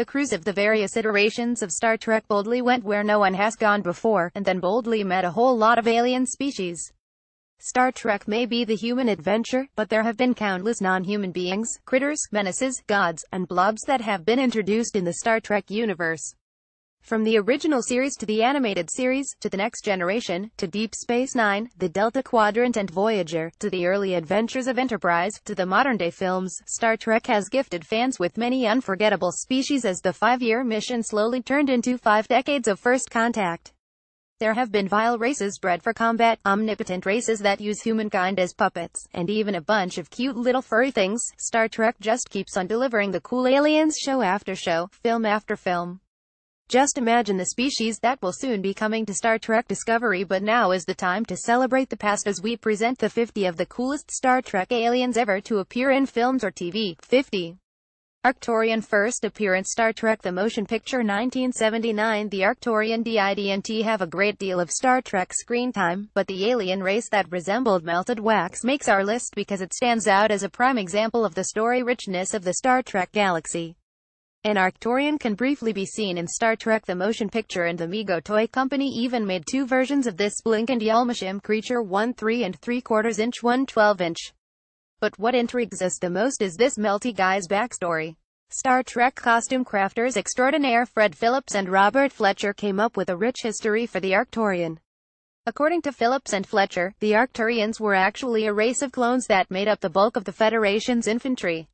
The crews of the various iterations of Star Trek boldly went where no one has gone before, and then boldly met a whole lot of alien species. Star Trek may be the human adventure, but there have been countless non-human beings, critters, menaces, gods, and blobs that have been introduced in the Star Trek universe. From the original series to the animated series, to the next generation, to Deep Space Nine, the Delta Quadrant and Voyager, to the early adventures of Enterprise, to the modern-day films, Star Trek has gifted fans with many unforgettable species as the five-year mission slowly turned into five decades of first contact. There have been vile races bred for combat, omnipotent races that use humankind as puppets, and even a bunch of cute little furry things. Star Trek just keeps on delivering the cool aliens show after show, film after film. Just imagine the species that will soon be coming to Star Trek Discovery but now is the time to celebrate the past as we present the 50 of the coolest Star Trek aliens ever to appear in films or TV. 50. Arcturian first appearance Star Trek The Motion Picture 1979 The Arcturian DIDNT have a great deal of Star Trek screen time, but the alien race that resembled melted wax makes our list because it stands out as a prime example of the story richness of the Star Trek galaxy. An Arcturian can briefly be seen in Star Trek the Motion Picture and the Mego Toy Company even made two versions of this Blink and Yelmashim creature 1 3 and 3 quarters inch 1 12 inch. But what intrigues us the most is this melty guy's backstory. Star Trek costume crafters extraordinaire Fred Phillips and Robert Fletcher came up with a rich history for the Arcturian. According to Phillips and Fletcher, the Arcturians were actually a race of clones that made up the bulk of the Federation's infantry.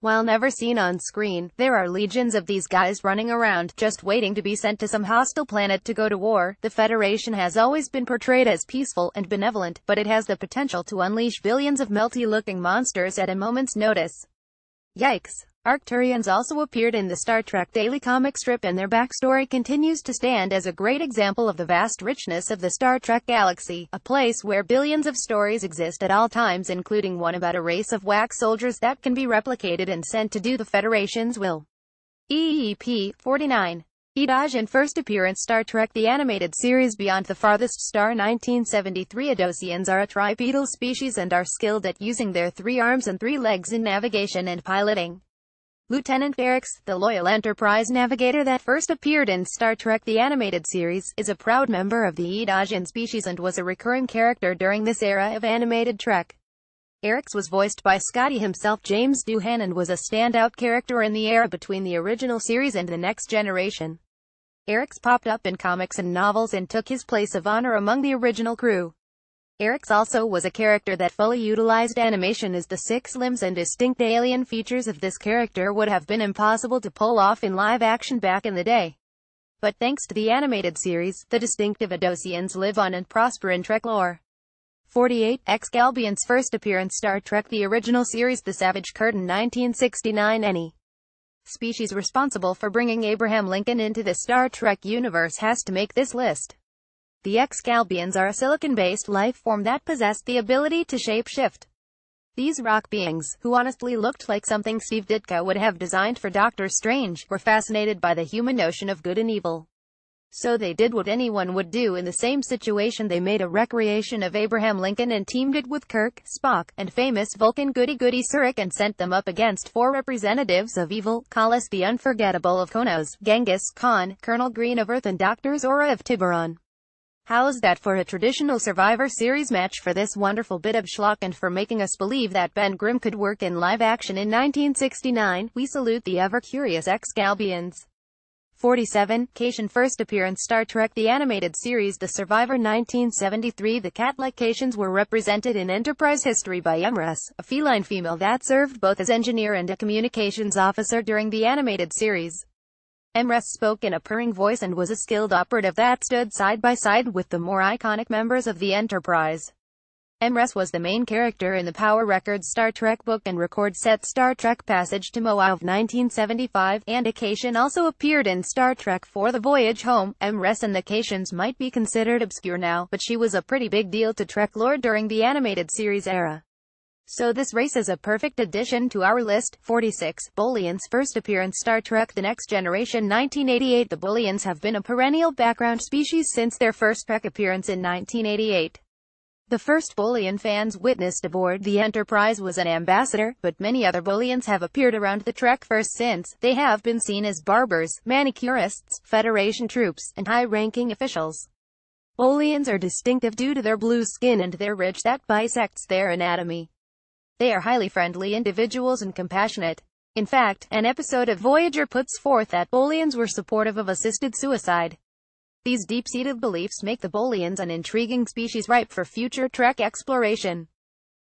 While never seen on screen, there are legions of these guys running around, just waiting to be sent to some hostile planet to go to war. The Federation has always been portrayed as peaceful and benevolent, but it has the potential to unleash billions of melty-looking monsters at a moment's notice. Yikes. Arcturians also appeared in the Star Trek Daily comic strip and their backstory continues to stand as a great example of the vast richness of the Star Trek galaxy, a place where billions of stories exist at all times including one about a race of wax soldiers that can be replicated and sent to do the Federation's will. EEP 49 Idaj first appearance Star Trek The animated series Beyond the Farthest Star 1973 Adosians are a tripedal species and are skilled at using their three arms and three legs in navigation and piloting. Lieutenant Barracks, the loyal Enterprise navigator that first appeared in Star Trek The Animated Series, is a proud member of the Edajian species and was a recurring character during this era of animated Trek. Erix was voiced by Scotty himself James Doohan and was a standout character in the era between the original series and the next generation. Erix popped up in comics and novels and took his place of honor among the original crew. Eriks also was a character that fully utilized animation as the six limbs and distinct alien features of this character would have been impossible to pull off in live action back in the day. But thanks to the animated series, the distinctive Adosians live on and prosper in Trek lore. 48. Excalibion's first appearance Star Trek The original series The Savage Curtain 1969 Any species responsible for bringing Abraham Lincoln into the Star Trek universe has to make this list. The Excalbians are a silicon-based life form that possessed the ability to shape shift. These rock beings, who honestly looked like something Steve Ditko would have designed for Doctor Strange, were fascinated by the human notion of good and evil. So they did what anyone would do in the same situation they made a recreation of Abraham Lincoln and teamed it with Kirk, Spock, and famous Vulcan goody-goody Surik and sent them up against four representatives of evil, Kallus the Unforgettable of Konos, Genghis Khan, Colonel Green of Earth and Doctor Zora of Tiburon. How's that for a traditional Survivor Series match for this wonderful bit of schlock and for making us believe that Ben Grimm could work in live action in 1969? We salute the ever-curious ex-Galbians. 47, Cation first appearance Star Trek The Animated Series The Survivor 1973 The cat-like Cations were represented in Enterprise history by Emrys, a feline female that served both as engineer and a communications officer during the animated series. Emref spoke in a purring voice and was a skilled operative that stood side by side with the more iconic members of the Enterprise. Emress was the main character in the Power Records Star Trek book and record set Star Trek Passage to Moa of 1975, and Acacian also appeared in Star Trek for the Voyage Home. Emress and the Acacians might be considered obscure now, but she was a pretty big deal to Trek lore during the animated series era. So this race is a perfect addition to our list. 46. Bullions first appearance Star Trek The Next Generation 1988 The Bullions have been a perennial background species since their first Trek appearance in 1988. The first Bullion fans witnessed aboard the Enterprise was an ambassador, but many other Bullions have appeared around the Trek first since. They have been seen as barbers, manicurists, Federation troops, and high-ranking officials. Bullions are distinctive due to their blue skin and their ridge that bisects their anatomy. They are highly friendly individuals and compassionate. In fact, an episode of Voyager puts forth that Bolians were supportive of assisted suicide. These deep-seated beliefs make the Bolians an intriguing species ripe for future Trek exploration.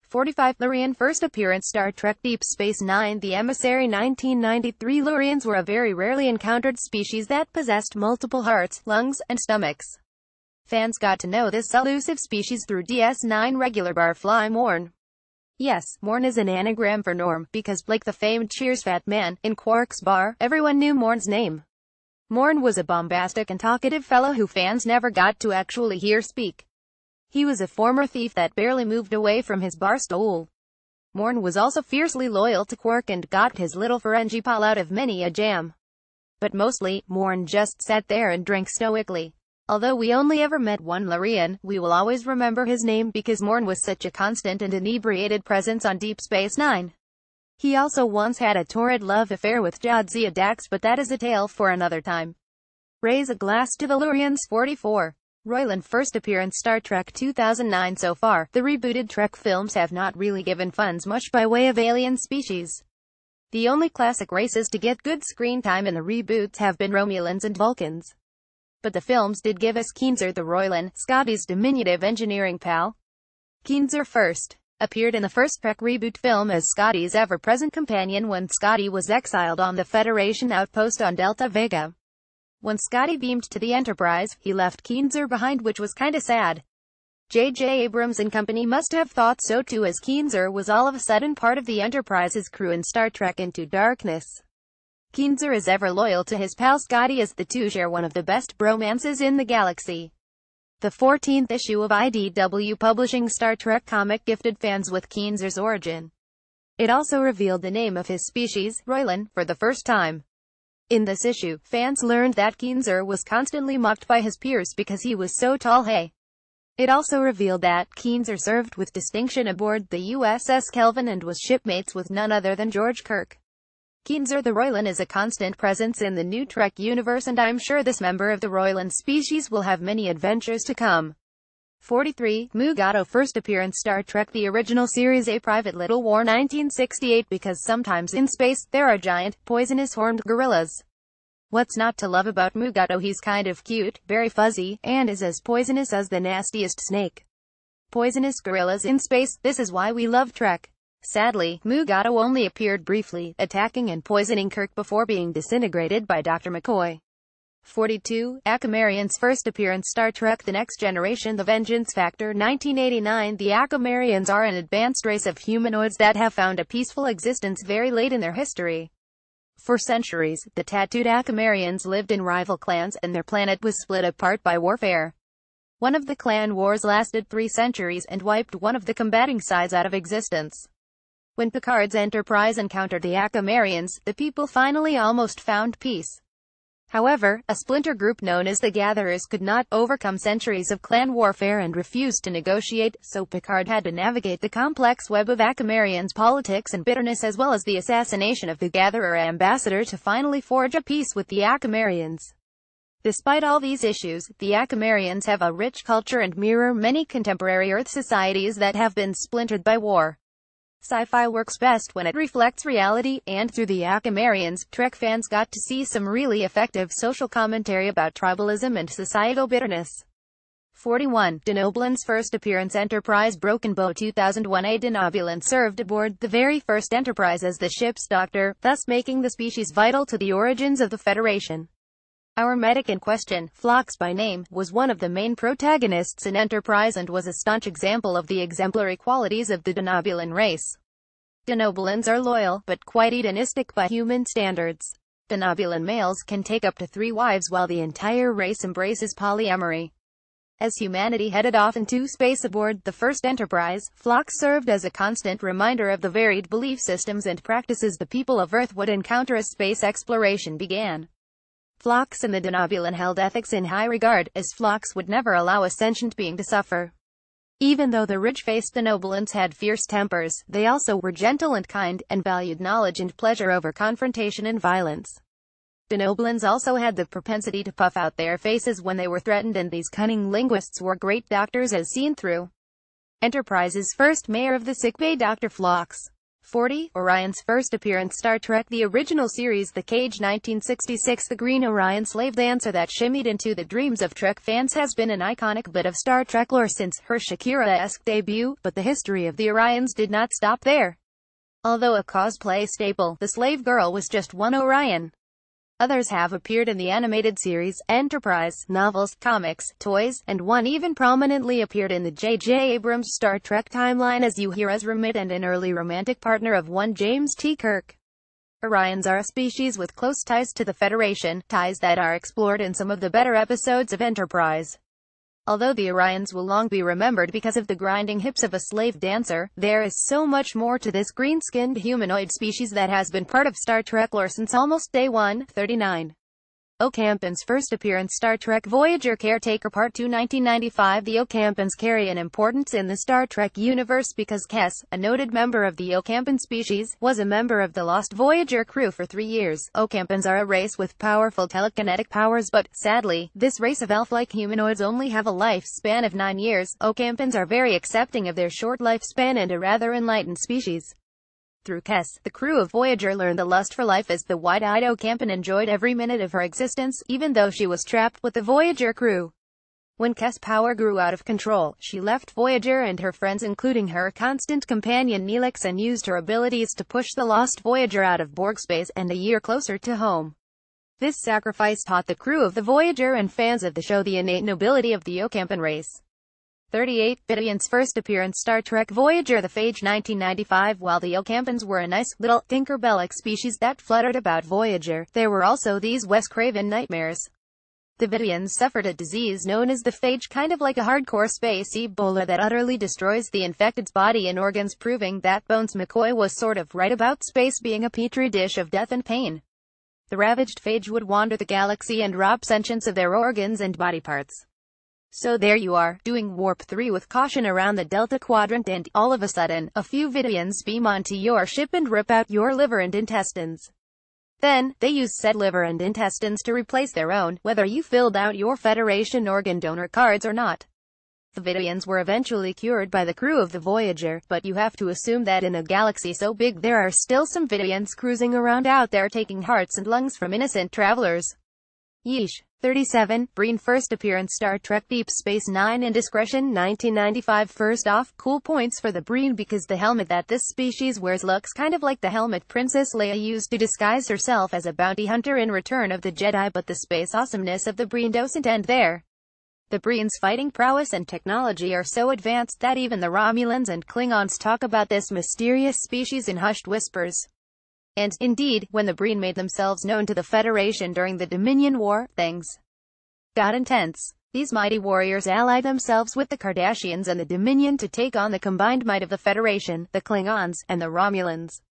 45 Lurian First appearance Star Trek Deep Space Nine The Emissary 1993 Lurians were a very rarely encountered species that possessed multiple hearts, lungs, and stomachs. Fans got to know this elusive species through DS9 regular Barfly Morn. Yes, Morn is an anagram for Norm, because, like the famed Cheers Fat Man, in Quark's bar, everyone knew Morn's name. Morn was a bombastic and talkative fellow who fans never got to actually hear speak. He was a former thief that barely moved away from his bar stool. Morn was also fiercely loyal to Quark and got his little Ferengi pal out of many a jam. But mostly, Morn just sat there and drank stoically. Although we only ever met one Larian, we will always remember his name because Morn was such a constant and inebriated presence on Deep Space Nine. He also once had a torrid love affair with Jadzia Dax but that is a tale for another time. Raise a glass to the Lurians. 44. Royland first appearance Star Trek 2009 so far, the rebooted Trek films have not really given fans much by way of alien species. The only classic races to get good screen time in the reboots have been Romulans and Vulcans but the films did give us Keenzer the Roylan, Scotty's diminutive engineering pal. Keenzer first appeared in the first Trek reboot film as Scotty's ever-present companion when Scotty was exiled on the Federation outpost on Delta Vega. When Scotty beamed to the Enterprise, he left Keenzer behind which was kinda sad. J.J. Abrams and company must have thought so too as Keenzer was all of a sudden part of the Enterprise's crew in Star Trek Into Darkness. Keenzer is ever loyal to his pal Scotty as the two share one of the best bromances in the galaxy. The 14th issue of IDW Publishing Star Trek comic gifted fans with Keenzer's origin. It also revealed the name of his species, Roylan, for the first time. In this issue, fans learned that Keenzer was constantly mocked by his peers because he was so tall hey. It also revealed that Keenzer served with distinction aboard the USS Kelvin and was shipmates with none other than George Kirk. Kinzer the Roylan is a constant presence in the new Trek universe and I'm sure this member of the Roylan species will have many adventures to come. 43. Mugato first appearance Star Trek The original series A Private Little War 1968 Because sometimes in space, there are giant, poisonous horned gorillas. What's not to love about Mugato He's kind of cute, very fuzzy, and is as poisonous as the nastiest snake. Poisonous gorillas in space, this is why we love Trek. Sadly, Mugato only appeared briefly, attacking and poisoning Kirk before being disintegrated by Dr. McCoy. 42. Akamarian's first appearance Star Trek The Next Generation The Vengeance Factor 1989 The Akamarians are an advanced race of humanoids that have found a peaceful existence very late in their history. For centuries, the tattooed Akamarians lived in rival clans, and their planet was split apart by warfare. One of the clan wars lasted three centuries and wiped one of the combating sides out of existence. When Picard's Enterprise encountered the Akamarians, the people finally almost found peace. However, a splinter group known as the Gatherers could not overcome centuries of clan warfare and refused to negotiate, so Picard had to navigate the complex web of Akamarians politics and bitterness as well as the assassination of the Gatherer ambassador to finally forge a peace with the Akamarians. Despite all these issues, the Akamarians have a rich culture and mirror many contemporary Earth societies that have been splintered by war. Sci-fi works best when it reflects reality, and through the Akamarians, Trek fans got to see some really effective social commentary about tribalism and societal bitterness. 41. Denoblin's first appearance Enterprise Broken Bow 2001 A Denobulan served aboard the very first Enterprise as the ship's doctor, thus making the species vital to the origins of the Federation. Our medic in question, Phlox by name, was one of the main protagonists in Enterprise and was a staunch example of the exemplary qualities of the Denobulan race. Denobulans are loyal, but quite hedonistic by human standards. Denobulan males can take up to three wives while the entire race embraces polyamory. As humanity headed off into space aboard the first Enterprise, Flock served as a constant reminder of the varied belief systems and practices the people of Earth would encounter as space exploration began. Phlox and the Denobulan held ethics in high regard, as Phlox would never allow a sentient being to suffer. Even though the ridge-faced Denobulans had fierce tempers, they also were gentle and kind, and valued knowledge and pleasure over confrontation and violence. Denobulans also had the propensity to puff out their faces when they were threatened and these cunning linguists were great doctors as seen through. Enterprise's first mayor of the sickbay Dr. Phlox. 40, Orion's first appearance Star Trek The original series The Cage 1966 The Green Orion slave dancer that shimmied into the dreams of Trek fans has been an iconic bit of Star Trek lore since her Shakira-esque debut, but the history of the Orions did not stop there. Although a cosplay staple, the slave girl was just one Orion. Others have appeared in the animated series, Enterprise, novels, comics, toys, and one even prominently appeared in the J.J. Abrams Star Trek timeline as Uhura's roommate and an early romantic partner of one James T. Kirk. Orions are a species with close ties to the Federation, ties that are explored in some of the better episodes of Enterprise. Although the Orions will long be remembered because of the grinding hips of a slave dancer, there is so much more to this green-skinned humanoid species that has been part of Star Trek lore since almost day 1, 39. Ocampin's first appearance Star Trek Voyager Caretaker Part 2 1995 The Ocampins carry an importance in the Star Trek universe because Kess, a noted member of the Ocampan species, was a member of the lost Voyager crew for three years. Ocampins are a race with powerful telekinetic powers but, sadly, this race of elf-like humanoids only have a lifespan of nine years. Ocampins are very accepting of their short lifespan and a rather enlightened species. Through Kess, the crew of Voyager learned the lust for life as the wide-eyed Ocampan enjoyed every minute of her existence, even though she was trapped with the Voyager crew. When Kess power grew out of control, she left Voyager and her friends including her constant companion Neelix and used her abilities to push the lost Voyager out of Borg space and a year closer to home. This sacrifice taught the crew of the Voyager and fans of the show the innate nobility of the Ocampan race. 38 Vidians first appearance Star Trek Voyager the Phage 1995 While the Ocampans were a nice, little, Tinkerbellic species that fluttered about Voyager, there were also these Wes Craven nightmares. The Vidians suffered a disease known as the phage kind of like a hardcore space Ebola that utterly destroys the infected's body and organs proving that Bones McCoy was sort of right about space being a petri dish of death and pain. The ravaged phage would wander the galaxy and rob sentience of their organs and body parts. So there you are, doing warp 3 with caution around the delta quadrant and, all of a sudden, a few Vidians beam onto your ship and rip out your liver and intestines. Then, they use said liver and intestines to replace their own, whether you filled out your Federation organ donor cards or not. The Vidians were eventually cured by the crew of the Voyager, but you have to assume that in a galaxy so big there are still some Vidians cruising around out there taking hearts and lungs from innocent travelers. Yeesh. 37, Breen first appearance Star Trek Deep Space Nine Indiscretion 1995 First off, cool points for the Breen because the helmet that this species wears looks kind of like the helmet Princess Leia used to disguise herself as a bounty hunter in Return of the Jedi but the space awesomeness of the Breen doesn't end there. The Breen's fighting prowess and technology are so advanced that even the Romulans and Klingons talk about this mysterious species in hushed whispers. And, indeed, when the Breen made themselves known to the Federation during the Dominion War, things got intense. These mighty warriors allied themselves with the Kardashians and the Dominion to take on the combined might of the Federation, the Klingons, and the Romulans.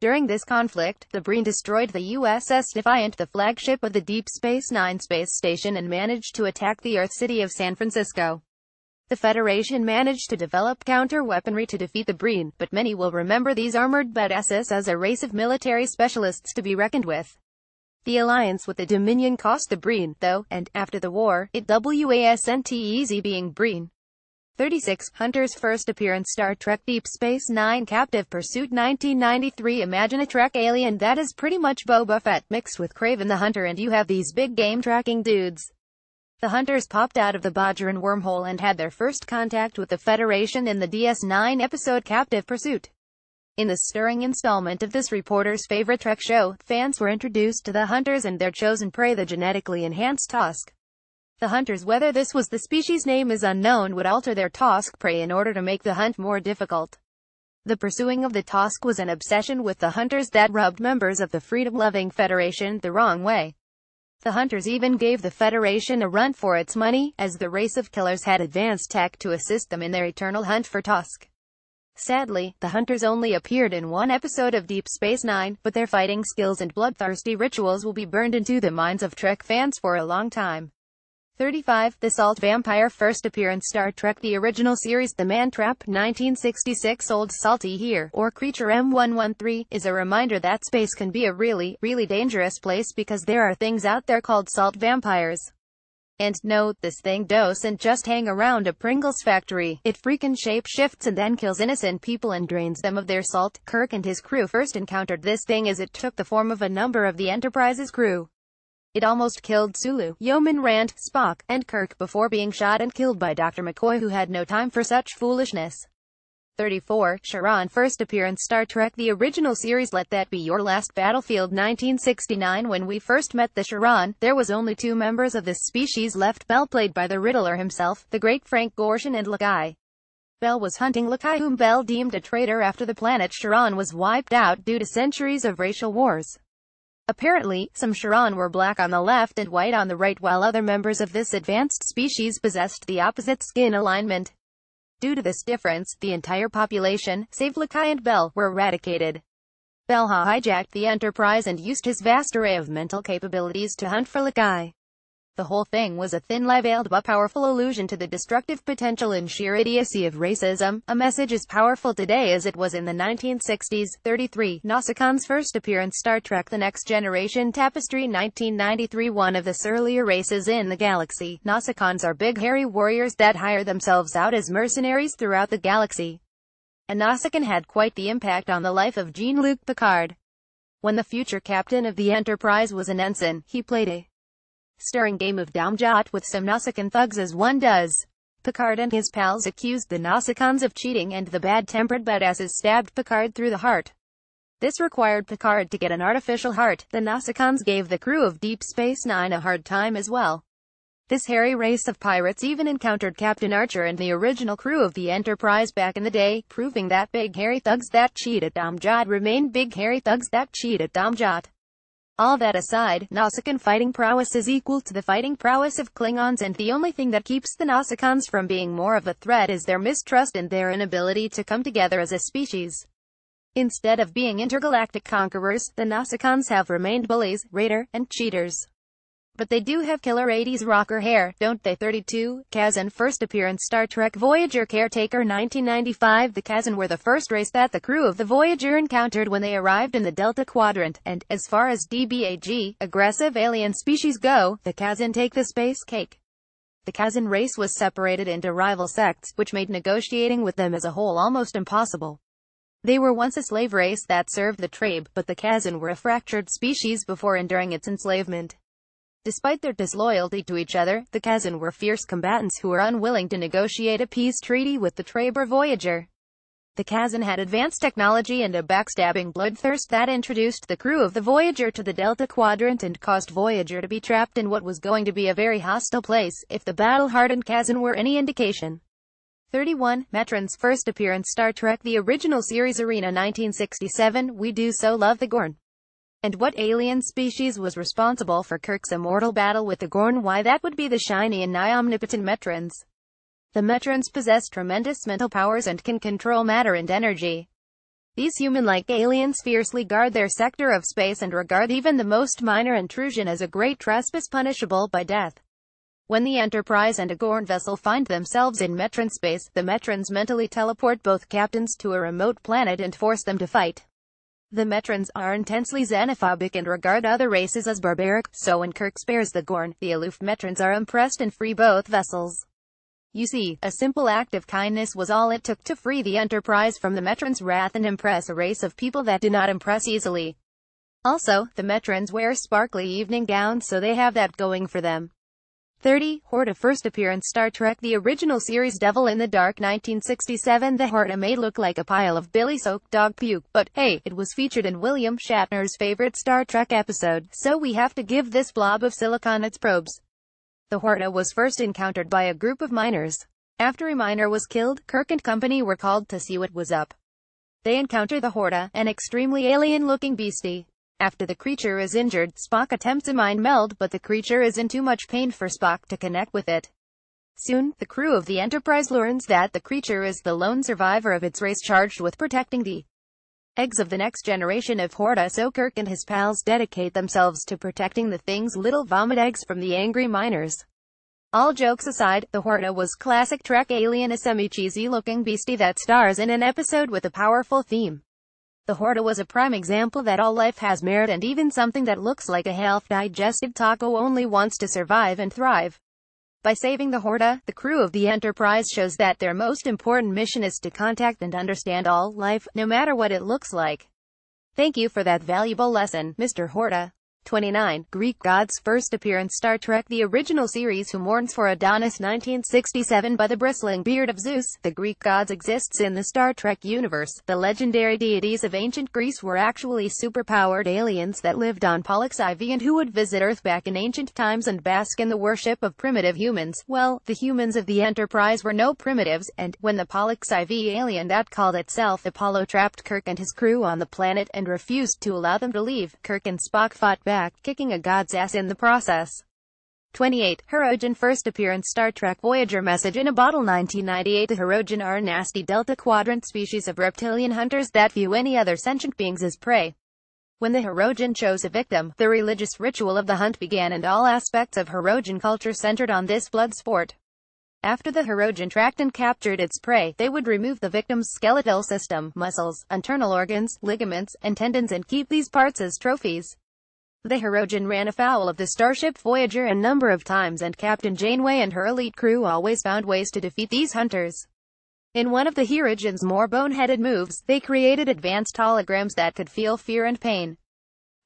During this conflict, the Breen destroyed the USS Defiant, the flagship of the Deep Space Nine space station and managed to attack the Earth city of San Francisco. The Federation managed to develop counter-weaponry to defeat the Breen, but many will remember these armored badasses as a race of military specialists to be reckoned with. The alliance with the Dominion cost the Breen, though, and, after the war, it wasn't easy being Breen. 36. Hunter's first appearance Star Trek Deep Space Nine Captive Pursuit 1993 Imagine a Trek alien that is pretty much Boba Fett mixed with Craven the Hunter and you have these big game tracking dudes. The Hunters popped out of the Bajoran wormhole and had their first contact with the Federation in the DS9 episode Captive Pursuit. In the stirring installment of this reporter's favorite Trek show, fans were introduced to the Hunters and their chosen prey the genetically enhanced Tosk. The Hunters whether this was the species name is unknown would alter their Tosk prey in order to make the hunt more difficult. The pursuing of the Tosk was an obsession with the Hunters that rubbed members of the freedom-loving Federation the wrong way. The hunters even gave the Federation a run for its money, as the race of killers had advanced tech to assist them in their eternal hunt for Tusk. Sadly, the hunters only appeared in one episode of Deep Space Nine, but their fighting skills and bloodthirsty rituals will be burned into the minds of Trek fans for a long time. 35. The Salt Vampire first appearance Star Trek The original series The Man Trap 1966 Old Salty Here, or Creature M113, is a reminder that space can be a really, really dangerous place because there are things out there called salt vampires. And no, this thing doesn't just hang around a Pringles factory. It freaking shifts and then kills innocent people and drains them of their salt. Kirk and his crew first encountered this thing as it took the form of a number of the Enterprise's crew. It almost killed Sulu, Yeoman Rand, Spock, and Kirk before being shot and killed by Dr. McCoy who had no time for such foolishness. 34, Sharon first appearance Star Trek The original series Let That Be Your Last Battlefield 1969 When we first met the Sharon, there was only two members of this species left Bell played by the Riddler himself, the great Frank Gorshin and Lakai. Bell was hunting Lakai whom Bell deemed a traitor after the planet Sharon was wiped out due to centuries of racial wars. Apparently, some Charan were black on the left and white on the right while other members of this advanced species possessed the opposite skin alignment. Due to this difference, the entire population, save Lakai and Bell, were eradicated. Belha hijacked the Enterprise and used his vast array of mental capabilities to hunt for Lakai. The whole thing was a thinly veiled but powerful allusion to the destructive potential and sheer idiocy of racism, a message as powerful today as it was in the 1960s. 33. Nausicaans first appearance Star Trek The Next Generation Tapestry 1993 One of the surlier races in the galaxy, Nausicaans are big hairy warriors that hire themselves out as mercenaries throughout the galaxy. And Nausicaan had quite the impact on the life of Jean-Luc Picard. When the future captain of the Enterprise was an ensign, he played a stirring game of Domjot with some Nausicaan thugs as one does. Picard and his pals accused the Nausicaans of cheating and the bad-tempered badasses stabbed Picard through the heart. This required Picard to get an artificial heart. The Nausicaans gave the crew of Deep Space Nine a hard time as well. This hairy race of pirates even encountered Captain Archer and the original crew of the Enterprise back in the day, proving that big hairy thugs that cheat at Domjot remain big hairy thugs that cheat at Domjot. All that aside, Nausicaan fighting prowess is equal to the fighting prowess of Klingons and the only thing that keeps the Nausicaans from being more of a threat is their mistrust and their inability to come together as a species. Instead of being intergalactic conquerors, the Nausicaans have remained bullies, raider, and cheaters. But they do have killer 80s rocker hair, don't they? 32, Kazan first appearance Star Trek Voyager Caretaker 1995 The Kazan were the first race that the crew of the Voyager encountered when they arrived in the Delta Quadrant, and, as far as DBAG, aggressive alien species go, the Kazan take the space cake. The Kazan race was separated into rival sects, which made negotiating with them as a whole almost impossible. They were once a slave race that served the tribe, but the Kazan were a fractured species before and during its enslavement. Despite their disloyalty to each other, the Kazan were fierce combatants who were unwilling to negotiate a peace treaty with the Traber Voyager. The Kazan had advanced technology and a backstabbing bloodthirst that introduced the crew of the Voyager to the Delta Quadrant and caused Voyager to be trapped in what was going to be a very hostile place, if the battle-hardened Kazan were any indication. 31. Metron's first appearance Star Trek The original series Arena 1967 We do so love the Gorn. And what alien species was responsible for Kirk's immortal battle with the Gorn? Why that would be the shiny and nigh-omnipotent Metrons. The Metrons possess tremendous mental powers and can control matter and energy. These human-like aliens fiercely guard their sector of space and regard even the most minor intrusion as a great trespass punishable by death. When the Enterprise and a Gorn vessel find themselves in Metron space, the Metrons mentally teleport both captains to a remote planet and force them to fight. The Metrons are intensely xenophobic and regard other races as barbaric, so when Kirk spares the Gorn, the aloof Metrons are impressed and free both vessels. You see, a simple act of kindness was all it took to free the Enterprise from the Metrons' wrath and impress a race of people that do not impress easily. Also, the Metrons wear sparkly evening gowns so they have that going for them. 30. Horta first appearance Star Trek The original series Devil in the Dark 1967 The Horta may look like a pile of billy-soaked dog puke, but, hey, it was featured in William Shatner's favorite Star Trek episode, so we have to give this blob of silicon its probes. The Horta was first encountered by a group of miners. After a miner was killed, Kirk and company were called to see what was up. They encounter the Horta, an extremely alien-looking beastie. After the creature is injured, Spock attempts a mind meld but the creature is in too much pain for Spock to connect with it. Soon, the crew of the Enterprise learns that the creature is the lone survivor of its race charged with protecting the eggs of the next generation of Horta so Kirk and his pals dedicate themselves to protecting the thing's little vomit eggs from the angry miners. All jokes aside, the Horta was classic Trek alien a semi-cheesy looking beastie that stars in an episode with a powerful theme. The Horta was a prime example that all life has merit and even something that looks like a half-digested taco only wants to survive and thrive. By saving the Horta, the crew of the Enterprise shows that their most important mission is to contact and understand all life, no matter what it looks like. Thank you for that valuable lesson, Mr. Horta. 29. Greek God's first appearance Star Trek The original series who mourns for Adonis 1967 by the bristling beard of Zeus, the Greek gods exists in the Star Trek universe. The legendary deities of ancient Greece were actually superpowered aliens that lived on Pollux IV and who would visit Earth back in ancient times and bask in the worship of primitive humans. Well, the humans of the Enterprise were no primitives, and, when the Pollux IV alien that called itself Apollo trapped Kirk and his crew on the planet and refused to allow them to leave, Kirk and Spock fought back kicking a god's ass in the process. 28. Hirogen first appearance Star Trek Voyager message in a bottle 1998 The Hirogen are nasty Delta Quadrant species of reptilian hunters that view any other sentient beings as prey. When the Hirogen chose a victim, the religious ritual of the hunt began and all aspects of Hirogen culture centered on this blood sport. After the Hirogen tracked and captured its prey, they would remove the victim's skeletal system, muscles, internal organs, ligaments, and tendons and keep these parts as trophies. The Hirogen ran afoul of the starship Voyager a number of times and Captain Janeway and her elite crew always found ways to defeat these hunters. In one of the Hirogen's more boneheaded moves, they created advanced holograms that could feel fear and pain.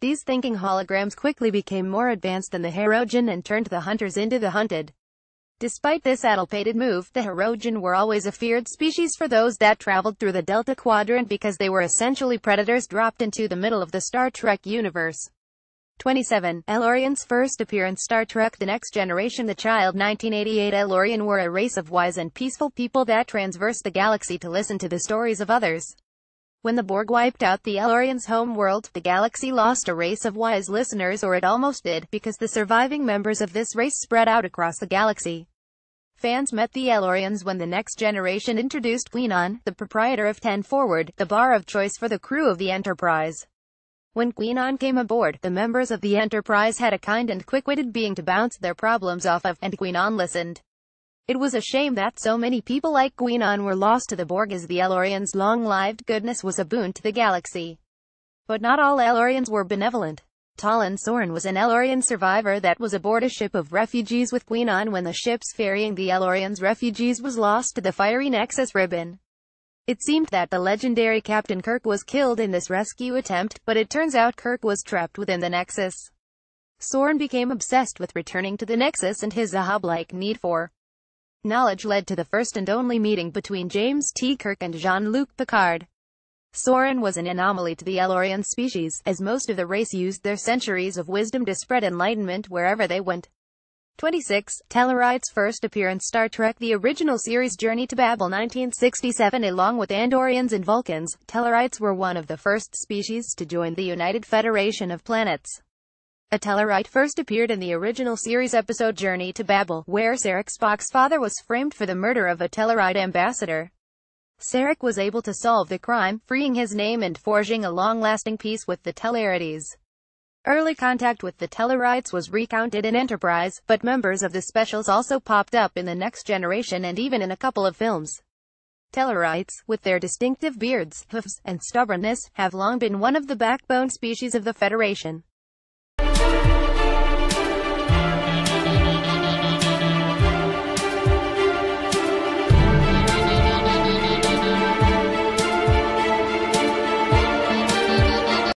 These thinking holograms quickly became more advanced than the Hirogen and turned the hunters into the hunted. Despite this addlepated move, the Hirogen were always a feared species for those that traveled through the Delta Quadrant because they were essentially predators dropped into the middle of the Star Trek universe. 27. Elorian's first appearance Star Trek The Next Generation The Child 1988 Elorian were a race of wise and peaceful people that traversed the galaxy to listen to the stories of others. When the Borg wiped out the Elorians' home world, the galaxy lost a race of wise listeners or it almost did, because the surviving members of this race spread out across the galaxy. Fans met the Elorians when the next generation introduced Queenon, the proprietor of Ten Forward, the bar of choice for the crew of the Enterprise. When Queen Anne came aboard, the members of the Enterprise had a kind and quick-witted being to bounce their problems off of, and Queen Anne listened. It was a shame that so many people like Queen Anne were lost to the Borg as the Elorian's long-lived goodness was a boon to the galaxy. But not all Elorians were benevolent. Talon Soren was an Elorian survivor that was aboard a ship of refugees with Queen Anne when the ships ferrying the Elorians refugees was lost to the fiery Nexus Ribbon. It seemed that the legendary Captain Kirk was killed in this rescue attempt, but it turns out Kirk was trapped within the Nexus. Soren became obsessed with returning to the Nexus and his zahab like need for knowledge led to the first and only meeting between James T. Kirk and Jean-Luc Picard. Soren was an anomaly to the Elorian species, as most of the race used their centuries of wisdom to spread enlightenment wherever they went. 26. Tellarites first appearance Star Trek The original series Journey to Babel 1967 along with Andorians and Vulcans, Tellarites were one of the first species to join the United Federation of Planets. A Tellarite first appeared in the original series episode Journey to Babel, where Sarek Spock's father was framed for the murder of a Tellarite ambassador. Sarek was able to solve the crime, freeing his name and forging a long-lasting peace with the Tellarites. Early contact with the Tellarites was recounted in Enterprise, but members of the specials also popped up in The Next Generation and even in a couple of films. Tellarites, with their distinctive beards, hoofs, and stubbornness, have long been one of the backbone species of the Federation.